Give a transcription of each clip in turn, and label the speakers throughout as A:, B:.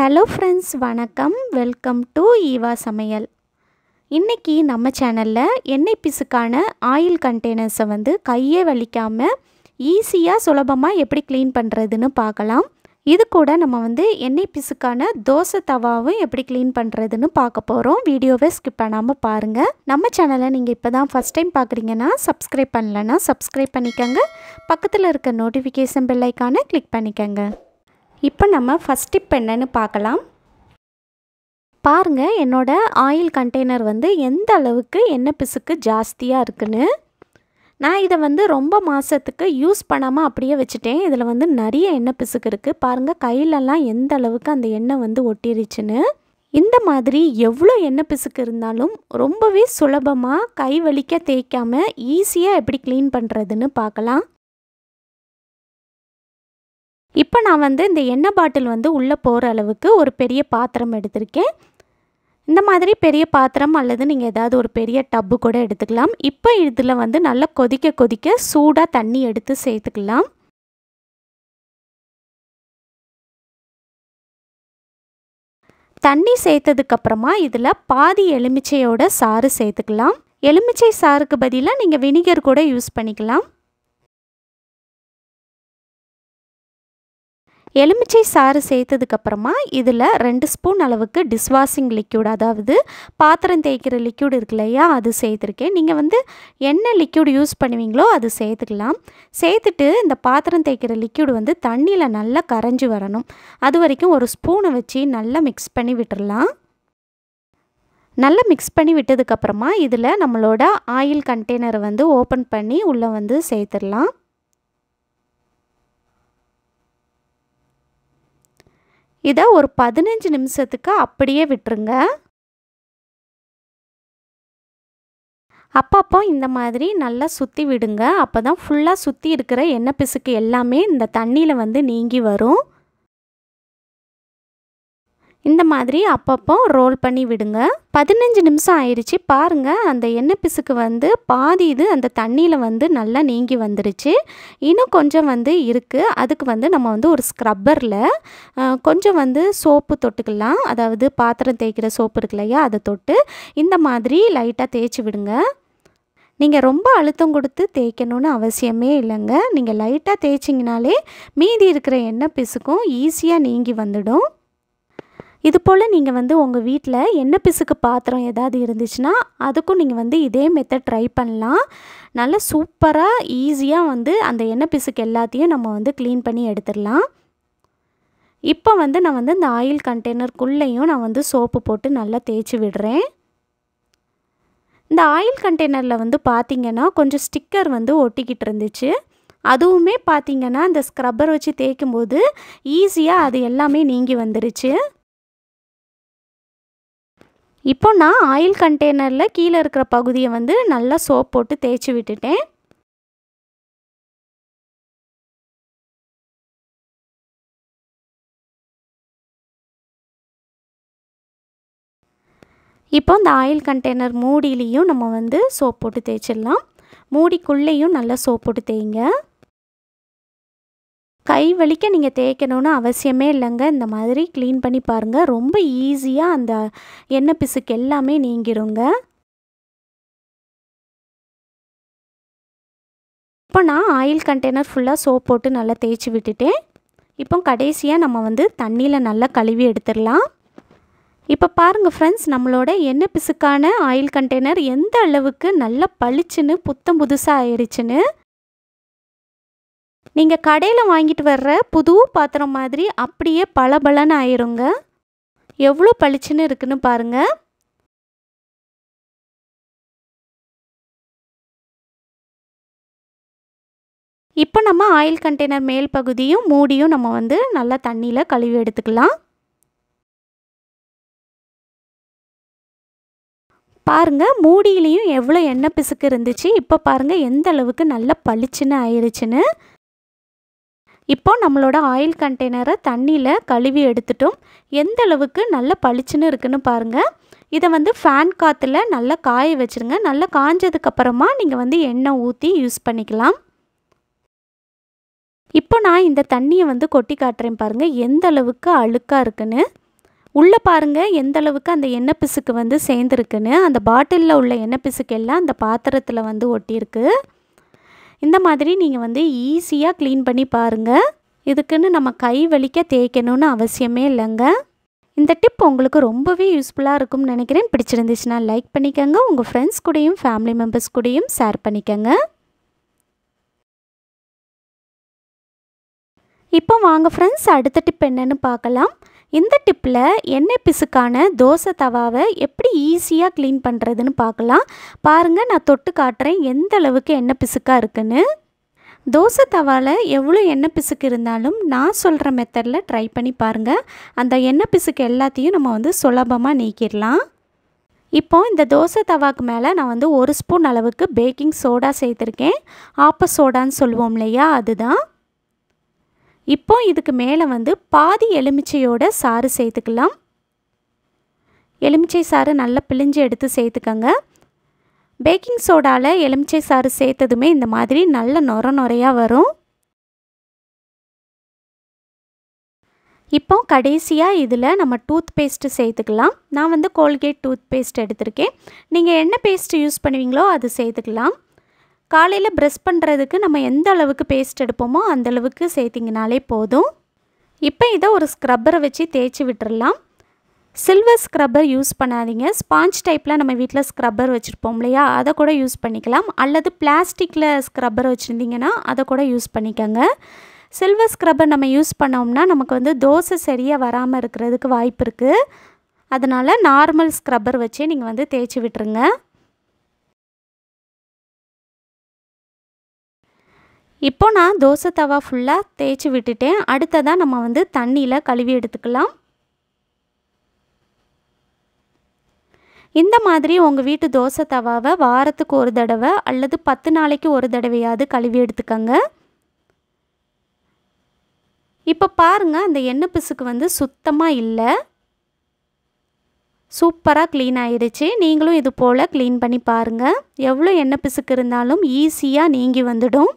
A: hello friends வணக்கம் welcome to Eva சமையல் இன்றைக்கி நம்ம சேனலில் எண்ணெய் பிசுக்கான ஆயில் கண்டெய்னர்ஸை வந்து கையே வலிக்காமல் ஈஸியாக சுலபமாக எப்படி க்ளீன் பண்ணுறதுன்னு பார்க்கலாம் இது கூட நம்ம வந்து எண்ணெய் பிசுக்கான தோசை தவாவும் எப்படி க்ளீன் பண்ணுறதுன்னு பார்க்க போகிறோம் வீடியோவை ஸ்கிப் பண்ணாமல் பாருங்கள் நம்ம சேனலை நீங்கள் இப்போ தான் ஃபஸ்ட் டைம் பார்க்குறீங்கன்னா சப்ஸ்கிரைப் பண்ணலன்னா சப்ஸ்கிரைப் பண்ணிக்கோங்க பக்கத்தில் இருக்க நோட்டிஃபிகேஷன் பெல்லைக்கான கிளிக் பண்ணிக்கோங்க இப்போ நம்ம ஃபஸ்ட் டிப் என்னன்னு பார்க்கலாம் பாருங்கள் என்னோடய ஆயில் கண்டெய்னர் வந்து எந்த அளவுக்கு எண்ணெய் பிசுக்கு ஜாஸ்தியாக இருக்குன்னு நான் இதை வந்து ரொம்ப மாதத்துக்கு யூஸ் பண்ணாமல் அப்படியே வச்சுட்டேன் இதில் வந்து நிறைய எண்ணெய் பிசுக்கு இருக்குது பாருங்கள் கையிலலாம் எந்த அளவுக்கு அந்த எண்ணெய் வந்து ஒட்டிருச்சுன்னு இந்த மாதிரி எவ்வளோ எண்ணெய் பிசுக்கு இருந்தாலும் ரொம்பவே சுலபமாக கை வலிக்க தேய்க்காமல் ஈஸியாக எப்படி க்ளீன் பண்ணுறதுன்னு பார்க்கலாம் இப்போ நான் வந்து இந்த எண்ணெய் பாட்டில் வந்து உள்ளே போகிற அளவுக்கு ஒரு பெரிய பாத்திரம் எடுத்திருக்கேன் இந்த மாதிரி பெரிய பாத்திரம் அல்லது நீங்கள் ஏதாவது ஒரு பெரிய டப்பு கூட எடுத்துக்கலாம் இப்போ இதில் வந்து நல்லா கொதிக்க கொதிக்க சூடாக தண்ணி எடுத்து சேர்த்துக்கலாம் தண்ணி சேர்த்ததுக்கப்புறமா இதில் பாதி எலுமிச்சையோட சாறு சேர்த்துக்கலாம் எலுமிச்சை சாருக்கு பதிலாக நீங்கள் வினிகர் கூட யூஸ் பண்ணிக்கலாம் எலுமிச்சை சாறு சேர்த்ததுக்கப்புறமா இதில் ரெண்டு ஸ்பூன் அளவுக்கு டிஸ்வாஷிங் லிக்யூட் அதாவது பாத்திரம் தேய்க்கிற லிக்யூட் இருக்கு இல்லையா அது சேர்த்துருக்கேன் நீங்கள் வந்து என்ன லிக்யூடு யூஸ் பண்ணுவீங்களோ அது சேர்த்துக்கலாம் சேர்த்துட்டு இந்த பாத்திரம் தேய்க்கிற லிக்யூடு வந்து தண்ணியில் நல்லா கரைஞ்சி வரணும் அது வரைக்கும் ஒரு ஸ்பூனை வச்சு நல்லா மிக்ஸ் பண்ணி விட்டுடலாம் நல்லா மிக்ஸ் பண்ணி விட்டதுக்கப்புறமா இதில் நம்மளோட ஆயில் கண்டெய்னரை வந்து ஓப்பன் பண்ணி உள்ளே வந்து சேர்த்துடலாம் இதை ஒரு பதினஞ்சு நிமிஷத்துக்கு அப்படியே விட்டுருங்க அப்பப்போ இந்த மாதிரி நல்லா சுற்றி விடுங்க அப்போ தான் ஃபுல்லாக சுற்றி இருக்கிற எண்ணெய் பிசுக்கு எல்லாமே இந்த தண்ணியில் வந்து நீங்கி வரும் இந்த மாதிரி அப்பப்போ ரோல் பண்ணி விடுங்க பதினஞ்சு நிமிஷம் ஆயிடுச்சு பாருங்கள் அந்த எண்ணெய் பிசுக்கு வந்து பாதி இது அந்த தண்ணியில் வந்து நல்லா நீங்கி வந்துருச்சு இன்னும் கொஞ்சம் வந்து இருக்குது அதுக்கு வந்து நம்ம வந்து ஒரு ஸ்க்ரப்பரில் கொஞ்சம் வந்து சோப்பு தொட்டுக்கலாம் அதாவது பாத்திரம் தேய்க்கிற சோப்பு இருக்கு இல்லையா அதை தொட்டு இந்த மாதிரி லைட்டாக தேய்ச்சி விடுங்க நீங்கள் ரொம்ப அழுத்தம் கொடுத்து தேய்க்கணும்னு அவசியமே இல்லைங்க நீங்கள் லைட்டாக தேய்ச்சிங்கனாலே மீதி இருக்கிற எண்ணெய் பிசுக்கும் ஈஸியாக நீங்கி வந்துடும் இது போல் நீங்கள் வந்து உங்கள் வீட்டில் எண்ணெய் பிசுக்கு பாத்திரம் ஏதாவது இருந்துச்சுன்னா அதுக்கும் நீங்கள் வந்து இதே மெத்தட் ட்ரை பண்ணலாம் நல்லா சூப்பராக ஈஸியாக வந்து அந்த எண்ணெய் பிசுக்கு எல்லாத்தையும் நம்ம வந்து க்ளீன் பண்ணி எடுத்துடலாம் இப்போ வந்து நான் வந்து இந்த ஆயில் கண்டெய்னருக்குள்ளேயும் நான் வந்து சோப்பு போட்டு நல்லா தேய்ச்சி விடுறேன் இந்த ஆயில் கண்டெய்னரில் வந்து பார்த்திங்கன்னா கொஞ்சம் ஸ்டிக்கர் வந்து ஒட்டிக்கிட்டு இருந்துச்சு அதுவுமே பார்த்திங்கன்னா இந்த ஸ்க்ரப்பர் வச்சு தேய்க்கும் போது ஈஸியாக அது எல்லாமே நீங்கி வந்துருச்சு இப்போ நான் ஆயில் கண்டெய்னரில் கீழே இருக்கிற பகுதியை வந்து நல்லா சோப் போட்டு தேய்ச்சி விட்டுட்டேன் இப்போ இந்த ஆயில் கண்டெய்னர் மூடியிலையும் நம்ம வந்து சோப் போட்டு தேய்ச்சிடலாம் மூடிக்குள்ளேயும் நல்லா சோப் போட்டு தேய்ங்க கை வலிக்க நீங்கள் தேய்க்கணும்னு அவசியமே இல்லைங்க இந்த மாதிரி க்ளீன் பண்ணி பாருங்கள் ரொம்ப ஈஸியாக அந்த எண்ணெய் பிசுக்கு எல்லாமே நீங்கிருங்க இப்போ நான் ஆயில் கண்டெய்னர் ஃபுல்லாக சோப் போட்டு நல்லா தேய்ச்சி விட்டுட்டேன் இப்போ கடைசியாக நம்ம வந்து தண்ணியில் நல்லா கழுவி எடுத்துடலாம் இப்போ பாருங்கள் ஃப்ரெண்ட்ஸ் நம்மளோட எண்ணெய் பிசுக்கான ஆயில் கண்டெய்னர் எந்த அளவுக்கு நல்லா பளிச்சுன்னு புத்தம் புதுசாக ஆயிடுச்சுன்னு நீங்கள் கடையில் வாங்கிட்டு வர்ற புது பாத்திரம் மாதிரி அப்படியே பளபளன்னு ஆயிருங்க எவ்வளோ பளிச்சுன்னு இருக்குன்னு பாருங்கள் இப்போ நம்ம ஆயில் கண்டெய்னர் மேல் பகுதியும் மூடியும் நம்ம வந்து நல்லா தண்ணியில் கழுவி எடுத்துக்கலாம் பாருங்கள் மூடியிலையும் எவ்வளோ எண்ணெய் பிசுக்கு இருந்துச்சு இப்போ பாருங்கள் எந்த அளவுக்கு நல்லா பளிச்சுன்னு ஆயிடுச்சுன்னு இப்போது நம்மளோட ஆயில் கண்டெய்னரை தண்ணியில் கழுவி எடுத்துட்டோம் எந்த அளவுக்கு நல்ல பளிச்சுன்னு இருக்குன்னு பாருங்கள் இதை வந்து ஃபேன் காற்றுல நல்லா காய வச்சுருங்க நல்லா காஞ்சதுக்கப்புறமா நீங்கள் வந்து எண்ணெய் ஊற்றி யூஸ் பண்ணிக்கலாம் இப்போ நான் இந்த தண்ணியை வந்து கொட்டி காட்டுறேன் பாருங்கள் எந்த அளவுக்கு அழுக்காக இருக்குன்னு உள்ளே பாருங்கள் எந்த அளவுக்கு அந்த எண்ணெய் பிசுக்கு வந்து சேர்ந்துருக்குன்னு அந்த பாட்டிலில் உள்ள எண்ணெய் பிசுக்கு எல்லாம் அந்த பாத்திரத்தில் வந்து ஒட்டியிருக்கு இந்த மாதிரி நீங்கள் வந்து ஈஸியாக க்ளீன் பண்ணி பாருங்கள் இதுக்குன்னு நம்ம கை வலிக்க தேய்க்கணும்னு அவசியமே இல்லைங்க இந்த டிப் உங்களுக்கு ரொம்பவே யூஸ்ஃபுல்லாக இருக்கும்னு நினைக்கிறேன் பிடிச்சிருந்துச்சுன்னா லைக் பண்ணிக்கோங்க உங்கள் ஃப்ரெண்ட்ஸ் கூடயும் ஃபேமிலி மெம்பர்ஸ் கூடயும் ஷேர் பண்ணிக்கோங்க இப்போ வாங்க ஃப்ரெண்ட்ஸ் அடுத்த டிப் என்னென்னு பார்க்கலாம் இந்த டிப்பில் எண்ணெய் பிசுக்கான தோசை தவாவை எப்படி ஈஸியாக க்ளீன் பண்ணுறதுன்னு பார்க்கலாம் பாருங்கள் நான் தொட்டு காட்டுறேன் எந்த அளவுக்கு எண்ணெய் பிசுக்காக இருக்குன்னு தோசை தவாவில் எவ்வளோ எண்ணெய் பிசுக்கு இருந்தாலும் நான் சொல்கிற மெத்தடில் ட்ரை பண்ணி பாருங்கள் அந்த எண்ணெய் பிசுக்கு எல்லாத்தையும் நம்ம வந்து சுலபமாக நீக்கிடலாம் இப்போ இந்த தோசை தவாக்கு மேலே நான் வந்து ஒரு ஸ்பூன் அளவுக்கு பேக்கிங் சோடா சேர்த்துருக்கேன் ஆப்ப சோடான்னு சொல்லுவோம் இல்லையா அதுதான் இப்போ இதுக்கு மேலே வந்து பாதி எலுமிச்சையோட சாறு சேர்த்துக்கலாம் எலுமிச்சை சாறு நல்லா பிழிஞ்சு எடுத்து சேர்த்துக்கோங்க பேக்கிங் சோடாவில் எலுமிச்சை சாறு சேர்த்ததுமே இந்த மாதிரி நல்ல நொர நொறையாக வரும் இப்போ கடைசியாக இதில் நம்ம டூத் பேஸ்ட்டு சேர்த்துக்கலாம் நான் வந்து கோல்கேட் டூத் பேஸ்ட் எடுத்திருக்கேன் நீங்கள் என்ன பேஸ்ட் யூஸ் பண்ணுவீங்களோ அது சேர்த்துக்கலாம் காலையில் ப்ரெஷ் பண்ணுறதுக்கு நம்ம எந்த அளவுக்கு பேஸ்ட் எடுப்போமோ அந்தளவுக்கு சேர்த்திங்கனாலே போதும் இப்போ இதை ஒரு ஸ்க்ரப்பரை வச்சு தேய்ச்சி விட்டுடலாம் சில்வர் ஸ்க்ரப்பர் யூஸ் பண்ணாதீங்க ஸ்பாஞ்ச் டைப்பில் நம்ம வீட்டில் ஸ்க்ரப்பர் வச்சுருப்போம் இல்லையா அதை கூட யூஸ் பண்ணிக்கலாம் அல்லது பிளாஸ்டிக்கில் ஸ்க்ரப்பர் வச்சுருந்தீங்கன்னா அதை கூட யூஸ் பண்ணிக்கோங்க சில்வர் ஸ்க்ரப்பர் நம்ம யூஸ் பண்ணோம்னா நமக்கு வந்து தோசை சரியாக வராமல் இருக்கிறதுக்கு வாய்ப்பு இருக்குது அதனால் நார்மல் ஸ்க்ரப்பர் வச்சே நீங்கள் வந்து தேய்ச்சி விட்டுருங்க இப்போது நான் தோசை தவா ஃபுல்லாக தேய்ச்சி விட்டுட்டேன் அடுத்ததாக நம்ம வந்து தண்ணியில் கழுவி எடுத்துக்கலாம் இந்த மாதிரி உங்கள் வீட்டு தோசை தவாவை வாரத்துக்கு ஒரு தடவை அல்லது பத்து நாளைக்கு ஒரு தடவையாவது கழுவி எடுத்துக்கோங்க இப்போ பாருங்கள் அந்த எண்ணெய் பிசுக்கு வந்து சுத்தமாக இல்லை சூப்பராக க்ளீன் ஆயிடுச்சு நீங்களும் இது போல் க்ளீன் பண்ணி பாருங்கள் எவ்வளோ எண்ணெய் பிசுக்கு இருந்தாலும் ஈஸியாக நீங்கி வந்துடும்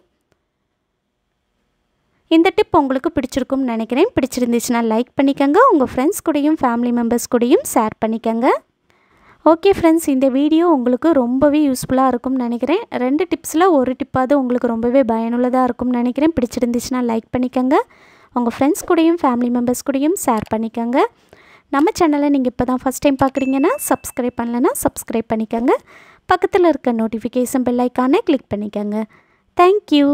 A: இந்த டிப் உங்களுக்கு பிடிச்சிருக்கும்னு நினைக்கிறேன் பிடிச்சிருந்துச்சுன்னா லைக் பண்ணிக்கோங்க உங்கள் ஃப்ரெண்ட்ஸ் கூடயும் ஃபேமிலி மெம்பர்ஸ் கூடயும் ஷேர் பண்ணிக்கோங்க ஓகே ஃப்ரெண்ட்ஸ் இந்த வீடியோ உங்களுக்கு ரொம்பவே யூஸ்ஃபுல்லாக இருக்கும்னு நினைக்கிறேன் ரெண்டு டிப்ஸில் ஒரு டிப்பாவது உங்களுக்கு ரொம்பவே பயனுள்ளதாக இருக்கும்னு நினைக்கிறேன் பிடிச்சிருந்துச்சுன்னா லைக் பண்ணிக்கோங்க உங்கள் ஃப்ரெண்ட்ஸ் கூடயும் ஃபேமிலி மெம்பர்ஸ் கூடயும் ஷேர் பண்ணிக்கோங்க நம்ம சேனலை நீங்கள் இப்போ தான் ஃபஸ்ட் டைம் பார்க்குறீங்கன்னா சப்ஸ்கிரைப் பண்ணலன்னா சப்ஸ்கிரைப் பண்ணிக்கோங்க பக்கத்தில் இருக்க நோட்டிஃபிகேஷன் பெல்லைக்கானே கிளிக் பண்ணிக்கோங்க தேங்க்யூ